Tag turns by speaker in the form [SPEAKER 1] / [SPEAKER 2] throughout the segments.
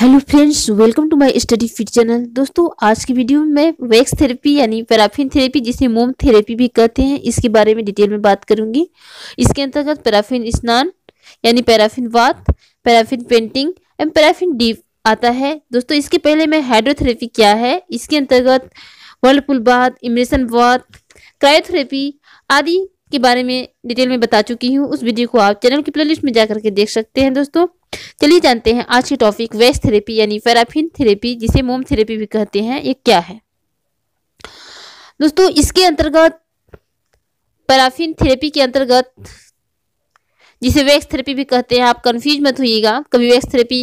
[SPEAKER 1] hello friends welcome to my study fit channel दोस्तों आज की वीडियो में मैं वैक्स थेरेपी यानी पैराफिन थेरेपी जिसे मोम थेरेपी भी कहते हैं इसके बारे में डिटेल में बात करूंगी इसके अंतर्गत पैराफिन स्नान यानी paraffin bath paraffin painting and paraffin dip आता है दोस्तों इसके पहले में हाइड्रोथेरेपी क्या है इसके अंतर्गत वर्लपुल बाथ इमरेशन बात क्रायोथेरेपी आदि के बारे में डिटेल में बता चुकी हूँ उस वीडियो को आप चैनल की प्लेलिस्ट में जाकर के देख सकते हैं दोस्तों चलिए जानते हैं आज के टॉपिक वेस्ट थेरेपी यानी फेराफिन थेरेपी जिसे मोम थेरेपी भी कहते हैं ये क्या है दोस्तों इसके अंतर्गत पैराफिन थेरेपी के अंतर्गत जिसे वैक्स थेरेपी भी कहते हैं आप कंफ्यूज मत होइएगा कभी वैक्स थेरेपी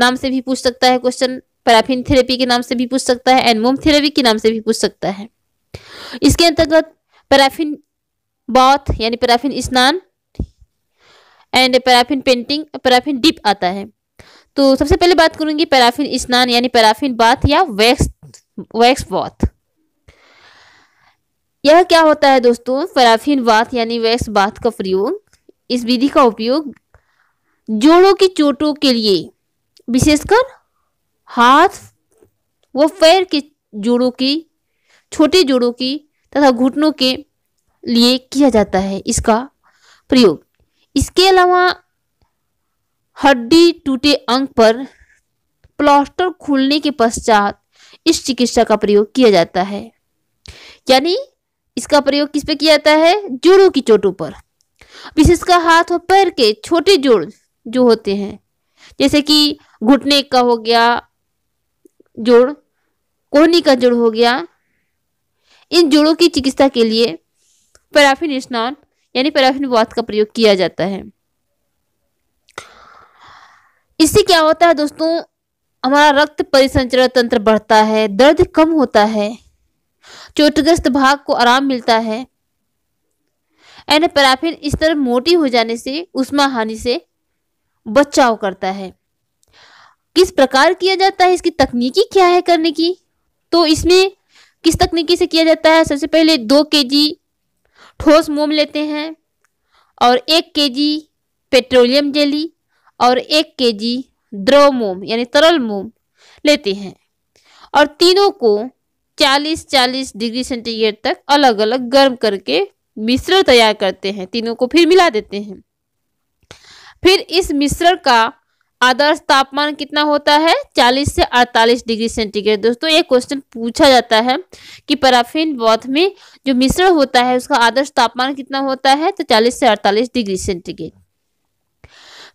[SPEAKER 1] नाम से भी पूछ सकता है क्वेश्चन पैराफिन थेरेपी के नाम से भी पूछ सकता है एंड मोम थेरेपी के नाम से भी पूछ सकता है इसके अंतर्गत पैराफिन बॉथ यानी पैराफिन स्नान and paraffin painting paraffin dip आता है तो सबसे पहले बात करूंगी पैराफिन स्नान यानी पैराफिन बाथ या वैक्स वैक्स बॉथ यह क्या होता है दोस्तों पैराफिन बाथ यानी वैक्स बाथ का प्रयोग इस विधि का उपयोग जोड़ों की चोटों के लिए विशेषकर हाथ व पैर के जोड़ों की छोटे जोड़ों की तथा घुटनों के लिए किया जाता है इसका प्रयोग इसके अलावा हड्डी टूटे अंग पर प्लास्टर खुलने के पश्चात इस चिकित्सा का प्रयोग किया जाता है यानी इसका प्रयोग किस पे किया जाता है जोड़ों की चोटों पर विशेषकर हाथ और पैर के छोटे जोड़ जो होते हैं जैसे कि घुटने का हो गया जोड़ कोहनी का जोड़ हो गया इन जोड़ों की चिकित्सा के लिए पैराफिन स्नान यानी पैराफिन वात का प्रयोग किया जाता है इससे क्या होता है दोस्तों हमारा रक्त परिसंचरण तंत्र बढ़ता है दर्द कम होता है चोटग्रस्त भाग को आराम मिलता है एंड पैराफिन इस तरह मोटी हो जाने से उष्मा हानि से बचाव करता है किस प्रकार किया जाता है इसकी तकनीकी क्या है करने की तो इसमें किस तकनीकी से किया जाता है सबसे पहले दो के जी ठोस मोम लेते हैं और एक केजी पेट्रोलियम जेली और एक केजी द्रव मोम यानी तरल मोम लेते हैं और तीनों को 40-40 डिग्री सेंटीग्रेड तक अलग अलग गर्म करके मिश्रण तैयार करते हैं तीनों को फिर मिला देते हैं फिर इस मिश्रण का आदर्श तापमान कितना होता है 40 से 48 डिग्री सेंटीग्रेड दोस्तों ये क्वेश्चन पूछा जाता है कि पराफिन बॉथ में जो मिश्रण होता है उसका आदर्श तापमान कितना होता है तो 40 से 48 डिग्री सेंटीग्रेड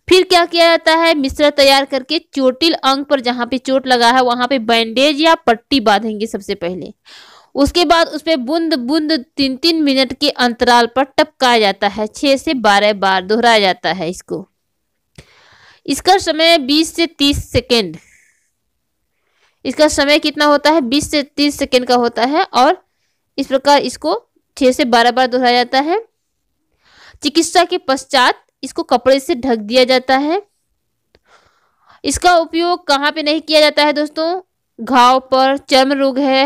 [SPEAKER 1] फिर क्या किया जाता है मिश्र तैयार करके चोटिल अंग पर जहाँ पे चोट लगा है वहां पे बैंडेज या पट्टी बांधेंगे सबसे पहले उसके बाद उस पर बूंद बूंद तीन तीन मिनट के अंतराल पर टपकाया जाता है छह से बारह बार दोहराया जाता है इसको इसका समय 20 से 30 सेकेंड इसका समय कितना होता है 20 से 30 सेकेंड का होता है और इस प्रकार इसको 6 से 12 बार दोहराया जाता है चिकित्सा के पश्चात इसको कपड़े से ढक दिया जाता है इसका उपयोग कहाँ पे नहीं किया जाता है दोस्तों घाव पर चर्म रोग है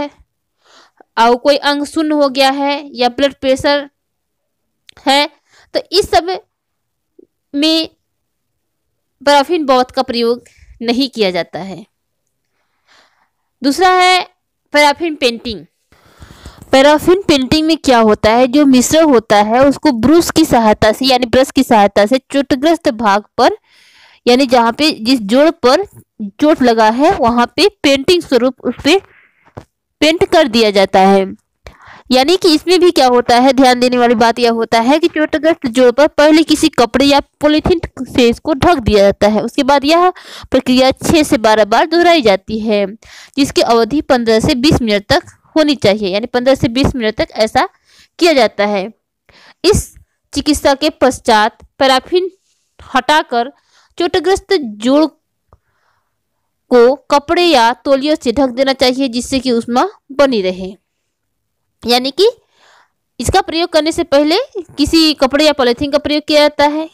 [SPEAKER 1] और कोई अंग सुन्न हो गया है या ब्लड प्रेशर है तो इस सब में पराफिन बौत का प्रयोग नहीं किया जाता है दूसरा है पैराफिन पेंटिंग पैराफिन पेंटिंग में क्या होता है जो मिश्र होता है उसको ब्रश की सहायता से यानी ब्रश की सहायता से चोटग्रस्त भाग पर यानी जहाँ पे जिस जोड़ पर चोट लगा है वहां पे पेंटिंग स्वरूप उस पर पे पेंट कर दिया जाता है यानी कि इसमें भी क्या होता है ध्यान देने वाली बात यह होता है कि चोटग्रस्त जोड़ पर पहले किसी कपड़े या पोलिथिन से इसको ढक दिया जाता है उसके बाद यह प्रक्रिया छह से बारह बार दोहराई जाती है जिसकी अवधि पंद्रह से बीस मिनट तक होनी चाहिए यानी पंद्रह से बीस मिनट तक ऐसा किया जाता है इस चिकित्सा के पश्चात पैराफिन हटाकर चोटग्रस्त जोड़ को कपड़े या तोलियों से ढक देना चाहिए जिससे कि उष्मा बनी रहे यानी कि इसका प्रयोग करने से पहले किसी कपड़े या पॉलिथीन का प्रयोग किया जाता है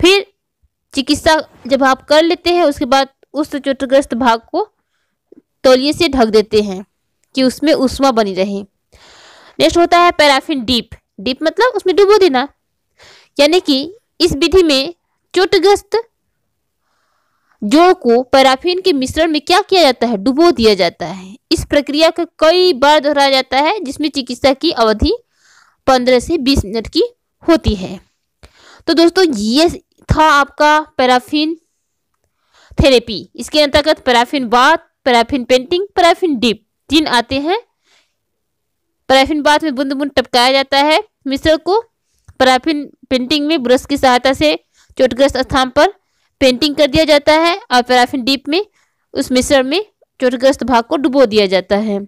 [SPEAKER 1] फिर चिकित्सा जब आप कर लेते हैं उसके बाद उस चोटग्रस्त भाग को तौलिए से ढक देते हैं कि उसमें उष्मा बनी रहे नेक्स्ट होता है पैराफिन डीप डीप मतलब उसमें डुबो देना यानी कि इस विधि में चोटग्रस्त जोड़ को पैराफिन के मिश्रण में क्या किया जाता है डुबो दिया जाता है इस प्रक्रिया को कई बार दोहराया जाता है जिसमें चिकित्सा की अवधि पंद्रह से बीस मिनट की होती है तो दोस्तों ये था आपका पैराफिन थेरेपी इसके अंतर्गत paraffin bath paraffin painting paraffin dip तीन आते हैं पैराफिन बाथ में बुंद बुंद टपकाया जाता है मिश्र को पैराफिन पेंटिंग में ब्रश की सहायता से चोटग्रस्त स्थान पर पेंटिंग कर दिया जाता है और पैराफिन डीप में उस मिश्रण में चोटग्रस्त भाग को डुबो दिया जाता है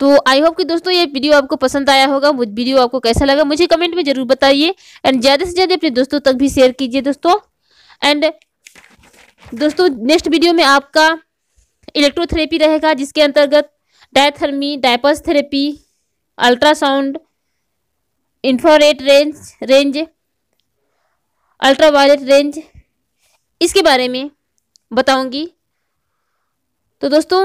[SPEAKER 1] तो आई होप कि दोस्तों ये वीडियो आपको पसंद आया होगा वीडियो आपको कैसा लगा मुझे कमेंट में जरूर बताइए एंड ज़्यादा से ज़्यादा अपने दोस्तों तक भी शेयर कीजिए दोस्तों एंड दोस्तों नेक्स्ट वीडियो में आपका इलेक्ट्रोथेरेपी रहेगा जिसके अंतर्गत डायथर्मी डायपस therapy ultrasound infrared range range ultraviolet range इसके बारे में बताऊंगी तो दोस्तों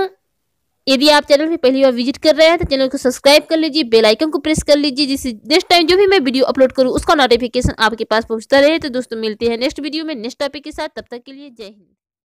[SPEAKER 1] यदि आप चैनल पर पहली बार विजिट कर रहे हैं तो चैनल को सब्सक्राइब कर लीजिए बेल आइकन को प्रेस कर लीजिए जिससे नेक्स्ट टाइम जो भी मैं वीडियो अपलोड करूँ उसका नोटिफिकेशन आपके पास पहुँचता रहे तो दोस्तों मिलते हैं नेक्स्ट वीडियो में नेक्स्ट टॉपिक के साथ तब तक के लिए जय हिंद